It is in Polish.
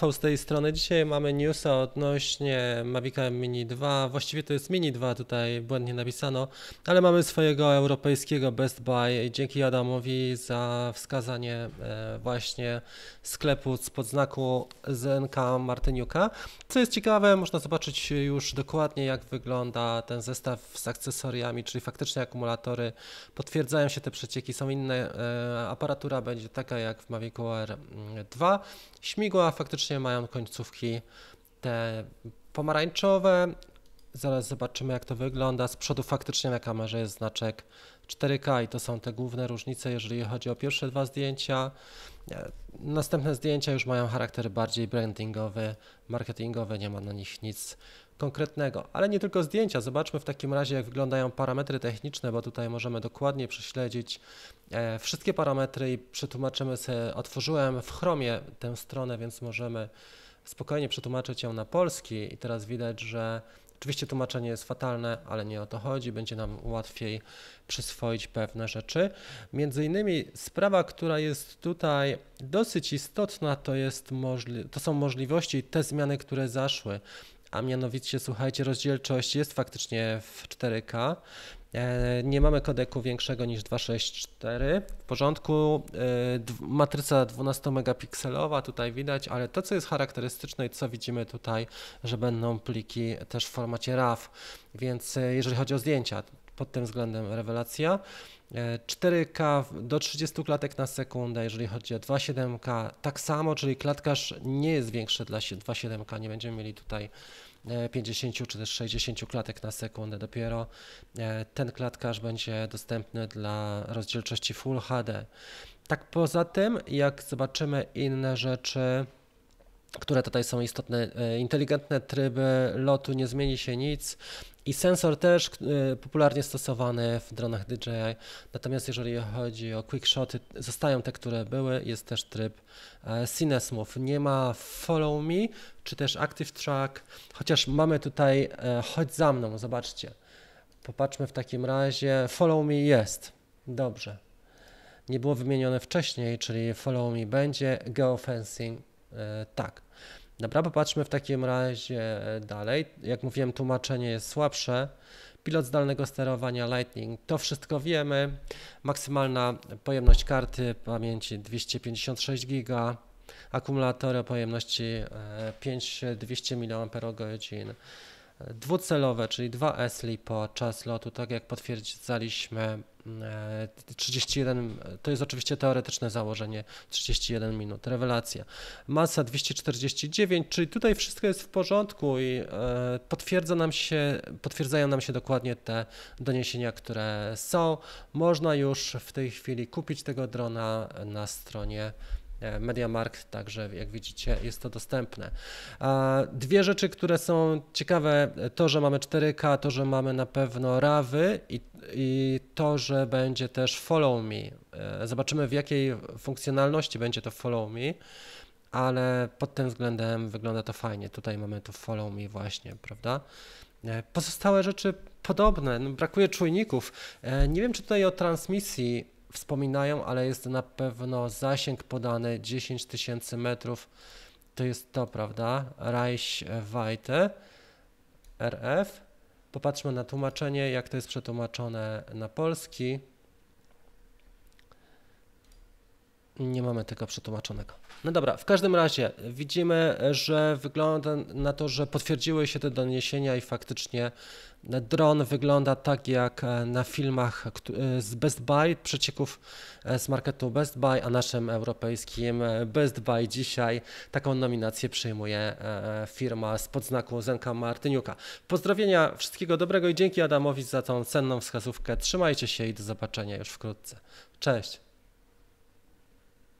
Rafał z tej strony. Dzisiaj mamy newsa odnośnie Mavica Mini 2. Właściwie to jest Mini 2, tutaj błędnie napisano, ale mamy swojego europejskiego Best Buy. Dzięki Adamowi za wskazanie e, właśnie sklepu spod znaku ZNK Martyniuka. Co jest ciekawe, można zobaczyć już dokładnie jak wygląda ten zestaw z akcesoriami, czyli faktycznie akumulatory potwierdzają się te przecieki, są inne. E, aparatura będzie taka jak w Mavic R2. Mm, Śmigła faktycznie mają końcówki te pomarańczowe. Zaraz zobaczymy, jak to wygląda. Z przodu faktycznie na kamerze jest znaczek 4K i to są te główne różnice, jeżeli chodzi o pierwsze dwa zdjęcia. E, następne zdjęcia już mają charakter bardziej brandingowy, marketingowy, nie ma na nich nic konkretnego. Ale nie tylko zdjęcia. Zobaczmy w takim razie, jak wyglądają parametry techniczne, bo tutaj możemy dokładnie prześledzić e, wszystkie parametry i przetłumaczymy sobie. Otworzyłem w Chromie tę stronę, więc możemy spokojnie przetłumaczyć ją na polski i teraz widać, że Oczywiście tłumaczenie jest fatalne, ale nie o to chodzi, będzie nam łatwiej przyswoić pewne rzeczy. Między innymi sprawa, która jest tutaj dosyć istotna, to, jest możli- to są możliwości, i te zmiany, które zaszły a mianowicie, słuchajcie, rozdzielczość jest faktycznie w 4K. E, nie mamy kodeku większego niż 264. W porządku, e, matryca 12-megapikselowa tutaj widać, ale to co jest charakterystyczne i co widzimy tutaj, że będą pliki też w formacie RAW. Więc e, jeżeli chodzi o zdjęcia, pod tym względem rewelacja. 4K e, do 30 klatek na sekundę, jeżeli chodzi o 2.7K, tak samo, czyli klatkaż nie jest większy dla 2.7K, nie będziemy mieli tutaj 50 e, czy też 60 klatek na sekundę. Dopiero e, ten klatkaż będzie dostępny dla rozdzielczości Full HD. Tak poza tym, jak zobaczymy inne rzeczy, które tutaj są istotne. E, inteligentne tryby lotu, nie zmieni się nic. I sensor też e, popularnie stosowany w dronach DJI. Natomiast jeżeli chodzi o quick shoty, zostają te, które były. Jest też tryb e, CineSmooth. Nie ma follow me czy też active track, chociaż mamy tutaj chodź za mną, zobaczcie. Popatrzmy w takim razie. Follow me jest. Dobrze. Nie było wymienione wcześniej, czyli follow me będzie. Geofencing E, tak. Dobra, popatrzmy w takim razie e, dalej. Jak mówiłem, tłumaczenie jest słabsze. Pilot zdalnego sterowania Lightning, to wszystko wiemy. Maksymalna pojemność karty pamięci 256 GB, akumulatory o pojemności 5200 e, mAh, dwucelowe, czyli 2 ESLI po czas lotu, tak jak potwierdzaliśmy 31, e, to jest oczywiście teoretyczne założenie, 31 minut, rewelacja. Masa 249, czyli tutaj wszystko jest w porządku i e, potwierdza nam się, potwierdzają nam się dokładnie te doniesienia, które są. Można już w tej chwili kupić tego drona na stronie E, MediaMarkt, także jak widzicie jest to dostępne. Dwie rzeczy, które są ciekawe, to, że mamy 4K, to, że mamy na pewno rawy i, i to, że będzie też follow me. E, zobaczymy w jakiej funkcjonalności będzie to follow me, ale pod tym względem wygląda to fajnie. Tutaj mamy to follow me właśnie, prawda? E, pozostałe rzeczy podobne, no, brakuje czujników. Nie wiem, czy tutaj o transmisji wspominają, ale jest na pewno zasięg podany 10 tysięcy metrów. To jest to, prawda? Reichweite RF. Popatrzmy na tłumaczenie, jak to jest przetłumaczone na polski. Nie mamy tego przetłumaczonego. No dobra, w każdym razie widzimy, że wygląda na to, że potwierdziły się te doniesienia i faktycznie dron wygląda tak jak e, na filmach e, z Best Buy, przecieków e, z marketu Best Buy, a naszym europejskim Best Buy dzisiaj taką nominację przyjmuje firma z podznaku Zenka Martyniuka. Pozdrowienia, wszystkiego dobrego i dzięki Adamowi za tą cenną wskazówkę. Trzymajcie się i do zobaczenia już wkrótce. Cześć!